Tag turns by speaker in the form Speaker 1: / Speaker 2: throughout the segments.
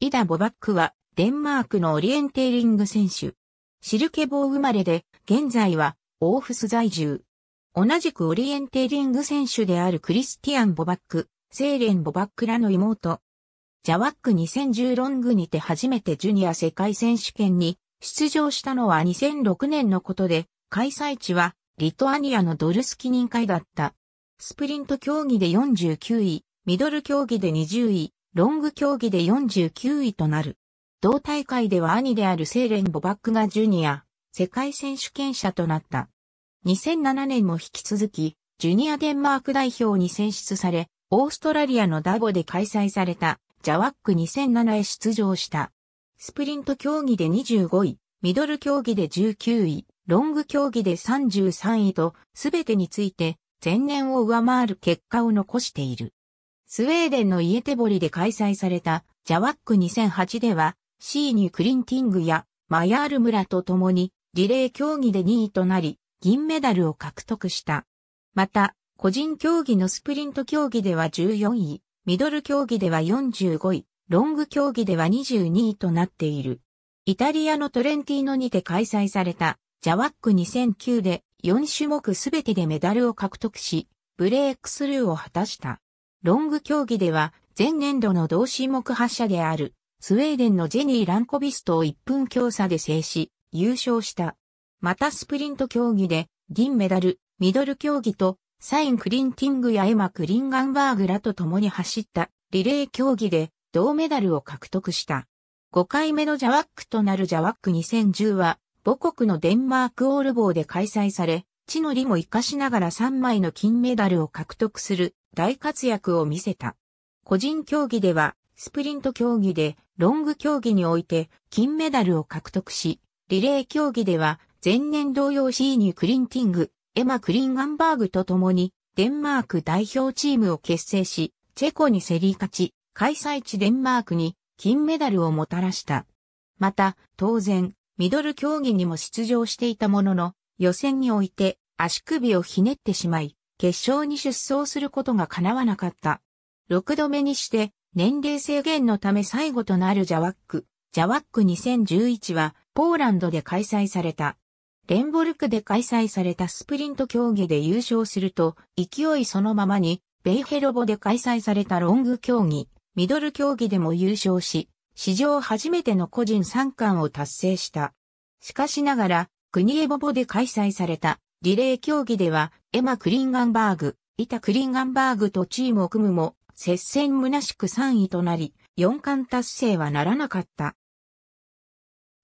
Speaker 1: イダ・ボバックは、デンマークのオリエンテーリング選手。シルケボー生まれで、現在は、オーフス在住。同じくオリエンテーリング選手であるクリスティアン・ボバック、セーレン・ボバックらの妹。ジャワック2010ロングにて初めてジュニア世界選手権に出場したのは2006年のことで、開催地はリトアニアのドルスキニン会だった。スプリント競技で49位、ミドル競技で20位、ロング競技で49位となる。同大会では兄であるセーレン・ボバックがジュニア、世界選手権者となった。2007年も引き続き、ジュニアデンマーク代表に選出され、オーストラリアのダボで開催された、ジャワック2007へ出場した。スプリント競技で25位、ミドル競技で19位、ロング競技で33位と、すべてについて、前年を上回る結果を残している。スウェーデンのイエテボリで開催されたジャワック2008では、シーニ・ュ・クリンティングやマヤール村と共にリレー競技で2位となり、銀メダルを獲得した。また、個人競技のスプリント競技では14位、ミドル競技では45位、ロング競技では22位となっている。イタリアのトレンティーノにて開催されたジャワック2009で4種目すべてでメダルを獲得し、ブレイクスルーを果たした。ロング競技では、前年度の同種目発射である、スウェーデンのジェニー・ランコビストを1分強差で制し、優勝した。またスプリント競技で、銀メダル、ミドル競技と、サイン・クリンティングやエマ・クリンガンバーグらと共に走ったリレー競技で銅メダルを獲得した。5回目のジャワックとなるジャワック2010は母国のデンマークオールボーで開催され、地の利も活かしながら3枚の金メダルを獲得する大活躍を見せた。個人競技では、スプリント競技で、ロング競技において金メダルを獲得し、リレー競技では、前年同様シーニュ・クリンティング、エマ・クリンガンバーグと共に、デンマーク代表チームを結成し、チェコに競り勝ち、開催地デンマークに金メダルをもたらした。また、当然、ミドル競技にも出場していたものの、予選において足首をひねってしまい、決勝に出走することが叶わなかった。6度目にして年齢制限のため最後となるジャワック、ジャワック2011はポーランドで開催された。レンボルクで開催されたスプリント競技で優勝すると、勢いそのままに、ベイヘロボで開催されたロング競技、ミドル競技でも優勝し、史上初めての個人3冠を達成した。しかしながら、国エボボで開催されたリレー競技では、エマ・クリンガンバーグ、イタ・クリンガンバーグとチームを組むも、接戦虚しく3位となり、4冠達成はならなかった。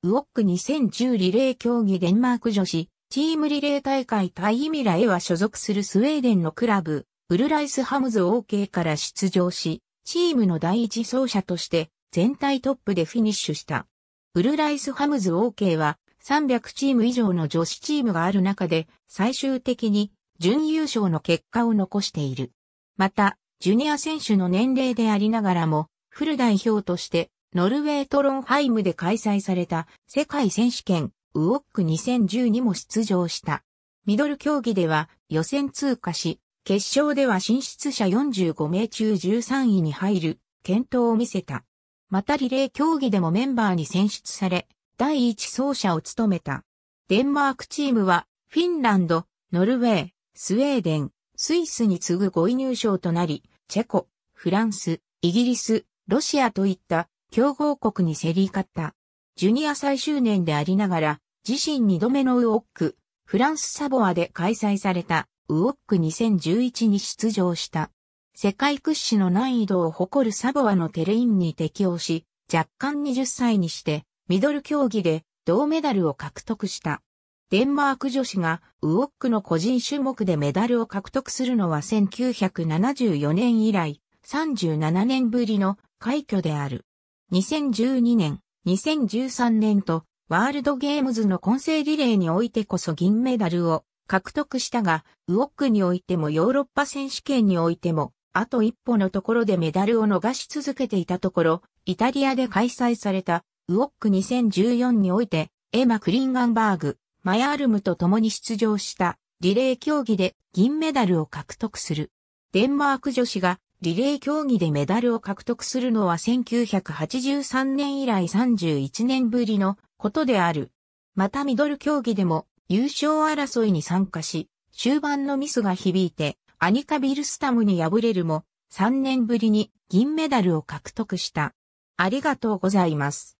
Speaker 1: ウォック2010リレー競技デンマーク女子、チームリレー大会タイミラへは所属するスウェーデンのクラブ、ウルライスハムズ OK から出場し、チームの第一走者として全体トップでフィニッシュした。ウルライスハムズ OK は300チーム以上の女子チームがある中で、最終的に準優勝の結果を残している。また、ジュニア選手の年齢でありながらも、フル代表として、ノルウェートロンハイムで開催された世界選手権ウオック2010にも出場した。ミドル競技では予選通過し、決勝では進出者45名中13位に入る、健闘を見せた。またリレー競技でもメンバーに選出され、第一走者を務めた。デンマークチームは、フィンランド、ノルウェー、スウェーデン、スイスに次ぐ5位入賞となり、チェコ、フランス、イギリス、ロシアといった強豪国に競り勝った。ジュニア最終年でありながら、自身2度目のウオック、フランスサボアで開催されたウオック2011に出場した。世界屈指の難易度を誇るサボアのテレインに適応し、若干20歳にしてミドル競技で銅メダルを獲得した。デンマーク女子がウオックの個人種目でメダルを獲得するのは1974年以来37年ぶりの快挙である。2012年、2013年とワールドゲームズの混成リレーにおいてこそ銀メダルを獲得したが、ウオックにおいてもヨーロッパ選手権においても、あと一歩のところでメダルを逃し続けていたところ、イタリアで開催されたウォック2014において、エマ・クリンガンバーグ、マヤールムと共に出場したリレー競技で銀メダルを獲得する。デンマーク女子がリレー競技でメダルを獲得するのは1983年以来31年ぶりのことである。またミドル競技でも優勝争いに参加し、終盤のミスが響いてアニカ・ビルスタムに敗れるも3年ぶりに銀メダルを獲得した。ありがとうございます。